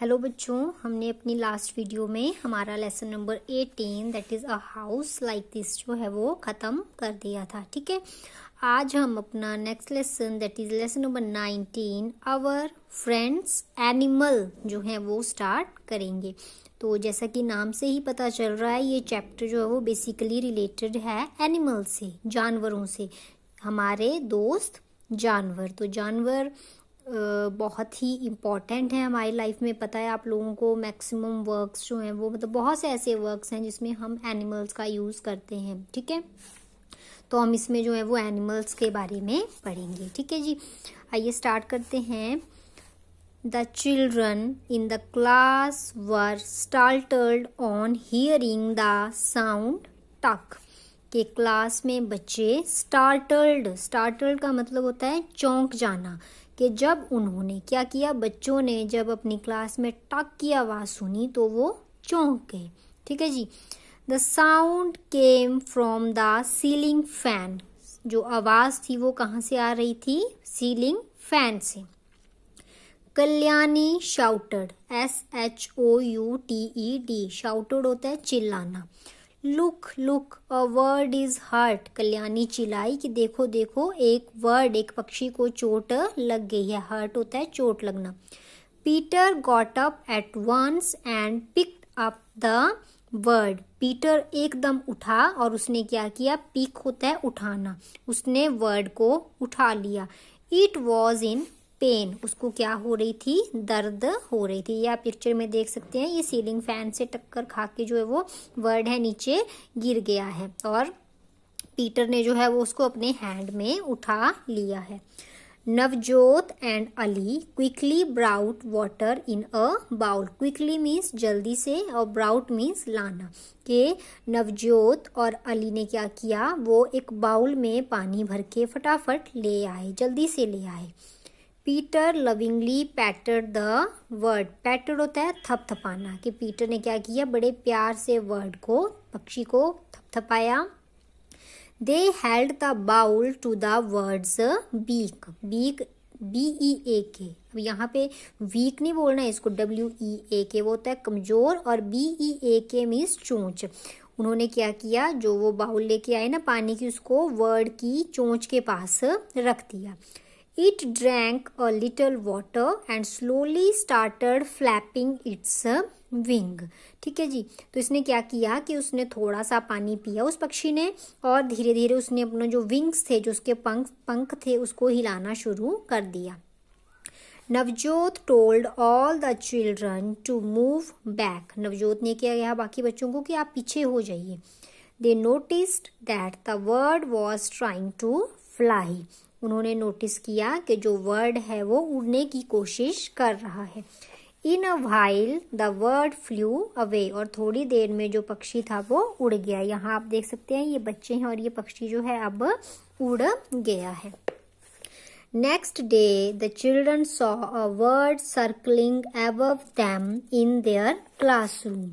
Hello बच्चों हमने अपनी लास्ट वीडियो में हमारा lesson number eighteen that is a house like this जो है वो ख़त्म कर दिया था ठीक है आज हम अपना next lesson that is lesson number nineteen our friends animal जो है वो स्टार्ट करेंगे तो जैसा कि नाम से ही पता चल रहा है ये चैप्टर जो है वो बेसिकली रिलेटेड है एनिमल से जानवरों से हमारे दोस्त जानवर तो जानवर बहुत ही इम्पॉर्टेंट है हमारी लाइफ में पता है आप लोगों को मैक्सिमम वर्क्स जो हैं वो मतलब बहुत से ऐसे वर्क्स हैं जिसमें हम एनिमल्स का यूज़ करते हैं ठीक है तो हम इसमें जो है वो एनिमल्स के बारे में पढ़ेंगे ठीक है जी आइए स्टार्ट करते हैं the children in the class were startled on hearing the sound टक के क्लास में बच्चे स्टार्टल्ड स्टार्टल्ड का मतलब होता है चौंक जाना कि जब उन्होंने क्या किया बच्चों ने जब अपनी क्लास में टक की आवाज़ सुनी तो वो चौंक गए ठीक है जी the sound came from the ceiling fan जो आवाज़ थी वो कहाँ से आ रही थी सीलिंग फैन से Kalyani shouted S H O U T E e D shouted होता है चिल्लाना look look a bird is hurt Kalyani चिल्लाई कि देखो देखो एक वर्ड एक पक्षी को चोट लग गई है हर्ट होता है चोट लगना Peter got up at once and pick up the bird Peter एकदम उठा और उसने क्या किया पिक होता है उठाना उसने वर्ड को उठा लिया इट वॉज इन पेन उसको क्या हो रही थी दर्द हो रही थी ये आप पिक्चर में देख सकते हैं ये सीलिंग फैन से टक्कर खा के जो है वो वर्ड है नीचे गिर गया है और पीटर ने जो है वो उसको अपने हैंड में उठा लिया है Navjot and Ali quickly brought water in a bowl quickly means जल्दी से और ब्राउट मीन्स लाना के नवजोत और अली ने क्या किया वो एक बाउल में पानी भर के फटाफट ले आए जल्दी से ले आए Peter lovingly patted the bird patted होता है थपथपाना कि पीटर ने क्या किया बड़े प्यार से वर्ड को पक्षी को थपथपाया they held the bowl to the bird's beak beak B E A K अब यहाँ पे वीक नहीं बोलना है इसको डब्ल्यू ई ए के वो होता है कमजोर और बी ई ए के मीन्स चोंच उन्होंने क्या किया जो वो बाउल लेके आए ना पानी की उसको वर्ड की चोंच के पास रख दिया It drank a little water and slowly started flapping its wing. ठीक है जी तो इसने क्या किया कि उसने थोड़ा सा पानी पिया उस पक्षी ने और धीरे धीरे उसने अपना जो विंग्स थे जो उसके पंख पंख थे उसको हिलाना शुरू कर दिया Navjot told all the children to move back Navjot ने किया गया बाकी बच्चों को कि आप पीछे हो जाइए they noticed that the bird was trying to fly उन्होंने नोटिस किया कि जो वर्ड है वो उड़ने की कोशिश कर रहा है in a while the bird flew away और थोड़ी देर में जो पक्षी था वो उड़ गया यहाँ आप देख सकते हैं ये बच्चे हैं और ये पक्षी जो है अब उड़ गया है next day the children saw a bird circling above them in their classroom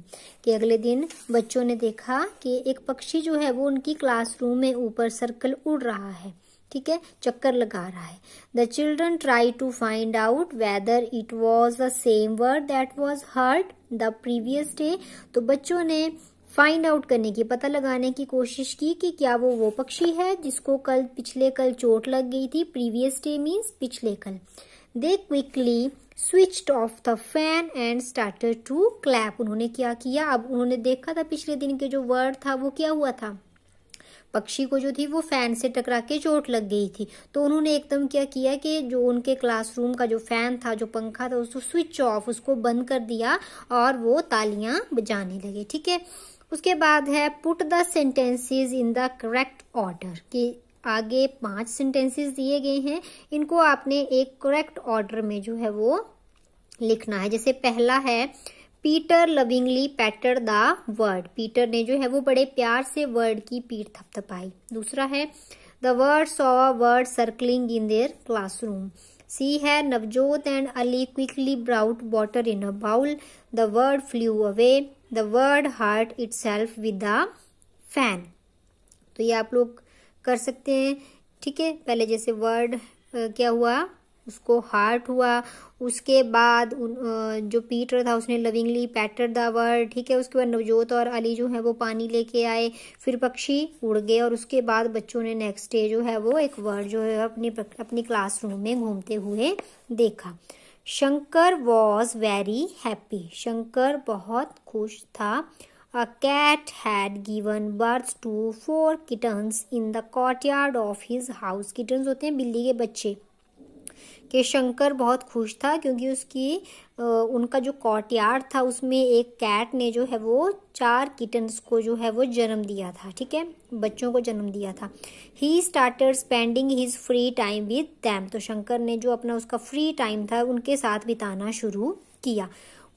कि अगले दिन बच्चों ने देखा कि एक पक्षी जो है वो उनकी क्लासरूम में ऊपर सर्कल उड़ रहा है ठीक है चक्कर लगा रहा है the children try to find out whether it was the same bird that was heard the previous day तो बच्चों ने फाइंड आउट करने की पता लगाने की कोशिश की कि क्या वो वो पक्षी है जिसको कल पिछले कल चोट लग गई थी प्रीवियस डे मीन्स पिछले कल they quickly switch off the fan and started to clap उन्होंने क्या किया अब उन्होंने देखा था पिछले दिन के जो वर्ड था वो क्या हुआ था पक्षी को जो थी वो फैन से टकरा के चोट लग गई थी तो उन्होंने एकदम क्या किया कि जो उनके क्लासरूम का जो फैन था जो पंखा था उसको स्विच ऑफ उसको बंद कर दिया और वो तालियां बजाने लगे ठीक है उसके बाद है put the sentences in the correct order कि आगे पांच सेंटेंसेस दिए गए हैं इनको आपने एक करेक्ट ऑर्डर में जो है वो लिखना है जैसे पहला है Peter lovingly patted the bird Peter ने जो है वो बड़े प्यार से वर्ड की पीठ थपथपाई दूसरा है the bird saw bird circling in their classroom C है Navjot and Ali quickly brought water in a bowl the bird flew away the bird hurt itself with the fan तो ये आप लोग कर सकते हैं ठीक है पहले जैसे वर्ड क्या हुआ उसको हार्ट हुआ उसके बाद उन, जो पीटर था उसने लविंगली पैटर द वर्ड ठीक है उसके बाद नवजोत और अली जो है वो पानी लेके आए फिर पक्षी उड़ गए और उसके बाद बच्चों ने नेक्स्ट डे जो है वो एक वर्ड जो है अपनी अपनी क्लासरूम में घूमते हुए देखा Shankar was very happy Shankar बहुत खुश था A had given birth to four kittens in the the courtyard of his house kittens होते हैं बिल्ली के बच्चे कि शंकर बहुत खुश था क्योंकि उसकी उनका जो कॉटयार्ड था उसमें एक कैट ने जो है वो चार किटन्स को जो है वो जन्म दिया था ठीक है बच्चों को जन्म दिया था he started spending his free time with them तो शंकर ने जो अपना उसका फ्री टाइम था उनके साथ बिताना शुरू किया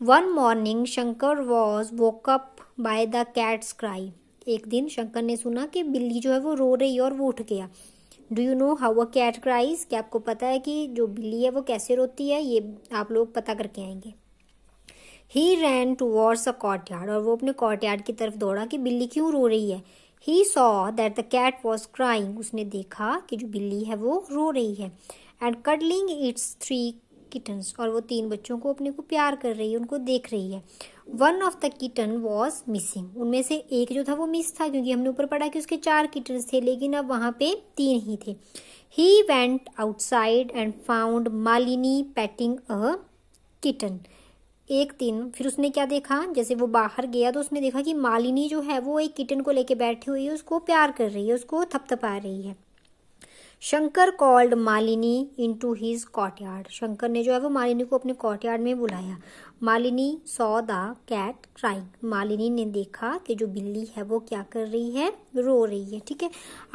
one morning Shankar was woke up by the cat's cry एक दिन शंकर ने सुना कि बिल्ली जो है वो रो रही है और वो उठ गया do you know how a cat cries क्या आपको पता है कि जो बिल्ली है वो कैसे रोती है ये आप लोग पता करके आएंगे he ran towards a courtyard और वो अपने कॉट यार्ड की तरफ दौड़ा कि बिल्ली क्यों रो रही है he saw that the cat was crying उसने देखा कि जो बिल्ली है वो रो रही है and cuddling its three kittens और वो तीन बच्चों को अपने को प्यार कर रही है उनको देख रही है one of the kitten was missing उनमें से एक जो था वो मिस था क्योंकि हमने ऊपर पढ़ा कि उसके चार किटन्स थे लेकिन अब वहाँ पे तीन ही थे he went outside and found Malini patting a kitten एक दिन फिर उसने क्या देखा जैसे वो बाहर गया तो उसने देखा कि मालिनी जो है वो एक किटन को लेके बैठी हुई है उसको प्यार कर रही है उसको थपथपा रही है Shankar called Malini into his courtyard Shankar ने जो है वो मालिनी को अपने कॉटयार्ड में बुलाया Malini saw the cat crying Malini ने देखा कि जो बिल्ली है वो क्या कर रही है रो रही है ठीक है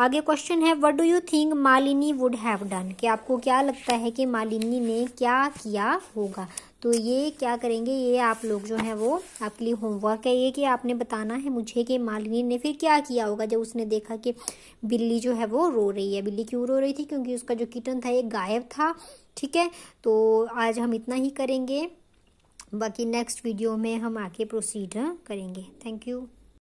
आगे क्वेश्चन है what do you think Malini would have done कि आपको क्या लगता है कि मालिनी ने क्या किया होगा तो ये क्या करेंगे ये आप लोग जो है वो आपके लिए होमवर्क है ये कि आपने बताना है मुझे कि मालिनी ने फिर क्या किया होगा जब उसने देखा कि बिल्ली जो है वो रो रही है बिल्ली क्यों रो रही थी क्योंकि उसका जो किटन था ये गायब था ठीक है तो आज हम इतना ही करेंगे बाकी नेक्स्ट वीडियो में हम आके प्रोसीड करेंगे थैंक यू